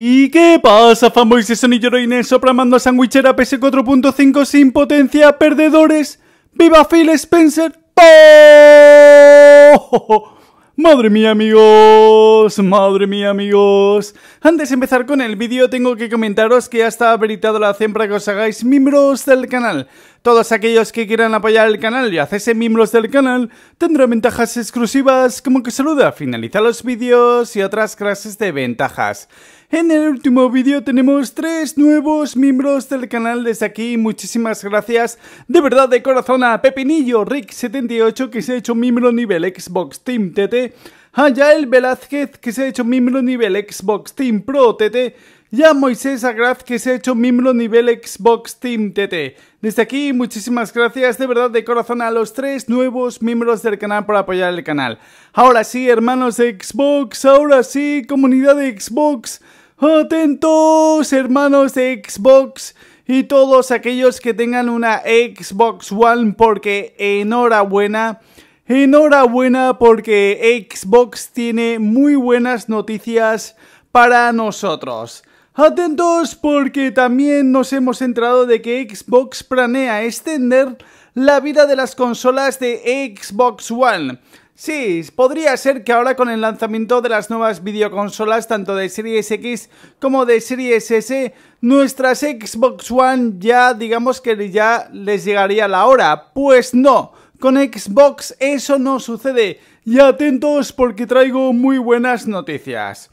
¿Y qué pasa, fanboys de Sony Yoroines a sandwichera PS4.5 sin potencia, perdedores? ¡Viva Phil Spencer! ¡Oh! Madre mía amigos, madre mía amigos Antes de empezar con el vídeo tengo que comentaros que ya está habilitado la cebra que os hagáis miembros del canal Todos aquellos que quieran apoyar el canal y hacerse miembros del canal Tendrán ventajas exclusivas como que saluda, finaliza los vídeos y otras clases de ventajas en el último vídeo tenemos tres nuevos miembros del canal desde aquí. Muchísimas gracias de verdad de corazón a Pepinillo Rick78 que se ha hecho miembro nivel Xbox Team TT, a Yael Velázquez que se ha hecho miembro nivel Xbox Team Pro TT, a Moisés Agraz que se ha hecho miembro nivel Xbox Team TT. Desde aquí muchísimas gracias de verdad de corazón a los tres nuevos miembros del canal por apoyar el canal. Ahora sí, hermanos de Xbox, ahora sí, comunidad de Xbox. Atentos, hermanos de Xbox y todos aquellos que tengan una Xbox One, porque enhorabuena. Enhorabuena porque Xbox tiene muy buenas noticias para nosotros. Atentos porque también nos hemos enterado de que Xbox planea extender la vida de las consolas de Xbox One. Sí, podría ser que ahora con el lanzamiento de las nuevas videoconsolas tanto de Series X como de Series S, nuestras Xbox One ya digamos que ya les llegaría la hora. Pues no, con Xbox eso no sucede. Y atentos porque traigo muy buenas noticias.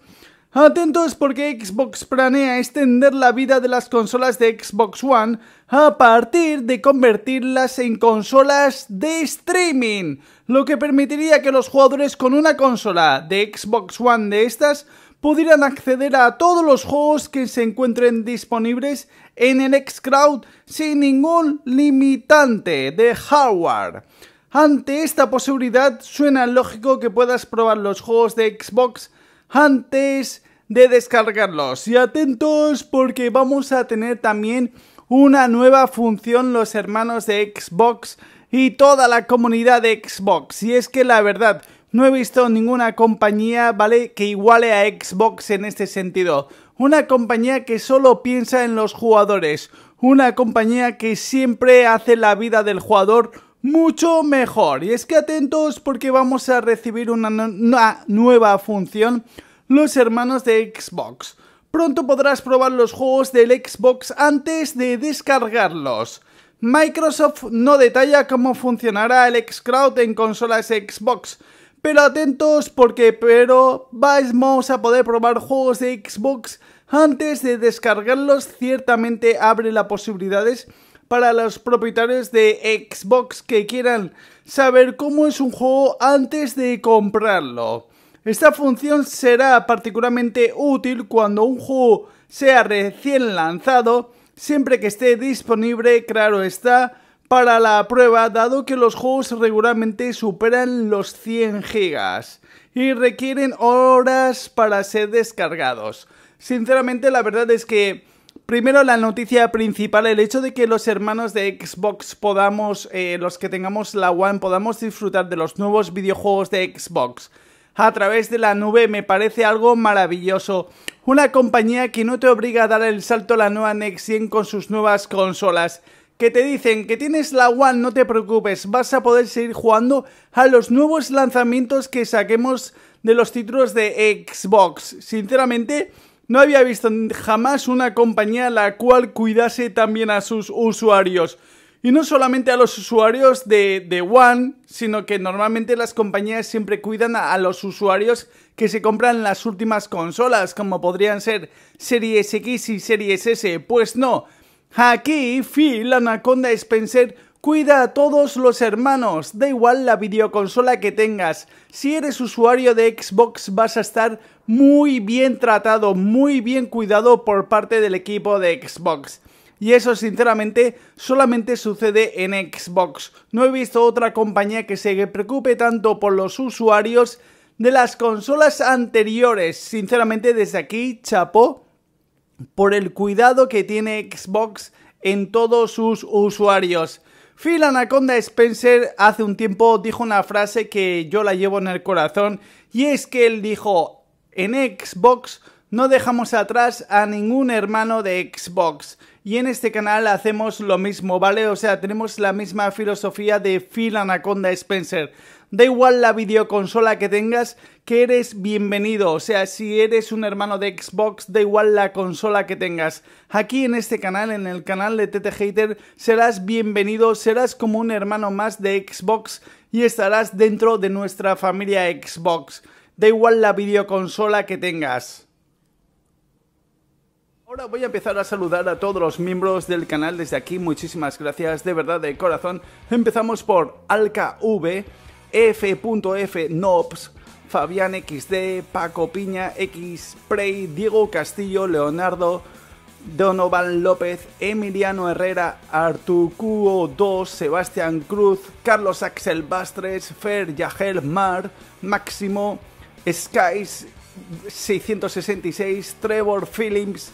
Atentos porque Xbox planea extender la vida de las consolas de Xbox One a partir de convertirlas en consolas de streaming, lo que permitiría que los jugadores con una consola de Xbox One de estas pudieran acceder a todos los juegos que se encuentren disponibles en el Xcloud sin ningún limitante de hardware. Ante esta posibilidad suena lógico que puedas probar los juegos de Xbox antes de descargarlos. Y atentos porque vamos a tener también una nueva función los hermanos de Xbox y toda la comunidad de Xbox. Y es que la verdad, no he visto ninguna compañía, ¿vale? Que iguale a Xbox en este sentido. Una compañía que solo piensa en los jugadores. Una compañía que siempre hace la vida del jugador mucho mejor. Y es que atentos porque vamos a recibir una, una nueva función los hermanos de Xbox. Pronto podrás probar los juegos del Xbox antes de descargarlos. Microsoft no detalla cómo funcionará el X-Crowd en consolas Xbox, pero atentos porque pero vamos a poder probar juegos de Xbox antes de descargarlos. Ciertamente abre las posibilidades para los propietarios de Xbox que quieran saber cómo es un juego antes de comprarlo. Esta función será particularmente útil cuando un juego sea recién lanzado, siempre que esté disponible, claro está, para la prueba, dado que los juegos regularmente superan los 100 GB y requieren horas para ser descargados. Sinceramente, la verdad es que primero la noticia principal, el hecho de que los hermanos de Xbox podamos, eh, los que tengamos la One, podamos disfrutar de los nuevos videojuegos de Xbox a través de la nube me parece algo maravilloso. Una compañía que no te obliga a dar el salto a la nueva Next 100 con sus nuevas consolas que te dicen que tienes la One, no te preocupes, vas a poder seguir jugando a los nuevos lanzamientos que saquemos de los títulos de Xbox. Sinceramente, no había visto jamás una compañía la cual cuidase también a sus usuarios. Y no solamente a los usuarios de, The One, sino que normalmente las compañías siempre cuidan a, los usuarios que se compran las últimas consolas, como podrían ser Series X y Series S. Pues no, aquí Phil Anaconda Spencer cuida a todos los hermanos, da igual la videoconsola que tengas. Si eres usuario de Xbox vas a estar muy bien tratado, muy bien cuidado por parte del equipo de Xbox y eso sinceramente solamente sucede en Xbox. No he visto otra compañía que se preocupe tanto por los usuarios de las consolas anteriores. Sinceramente desde aquí chapó por el cuidado que tiene Xbox en todos sus usuarios. Phil Anaconda Spencer hace un tiempo dijo una frase que yo la llevo en el corazón y es que él dijo en Xbox no dejamos atrás a ningún hermano de Xbox. Y en este canal hacemos lo mismo, ¿vale? O sea, tenemos la misma filosofía de Phil Anaconda Spencer. Da igual la videoconsola que tengas, que eres bienvenido. O sea, si eres un hermano de Xbox, da igual la consola que tengas. Aquí en este canal, en el canal de TT Hater, serás bienvenido, serás como un hermano más de Xbox y estarás dentro de nuestra familia Xbox. Da igual la videoconsola que tengas. Ahora voy a empezar a saludar a todos los miembros del canal desde aquí. Muchísimas gracias, de verdad, de corazón. Empezamos por AlcaV, F.F.Nobs, Fabián XD, Paco Piña, X Xprey, Diego Castillo, Leonardo, Donovan López, Emiliano Herrera, Artucuo 2, Sebastián Cruz, Carlos Axel Bastres, Fer Yajel, Mar, Máximo, Skies 666, Trevor Phillips,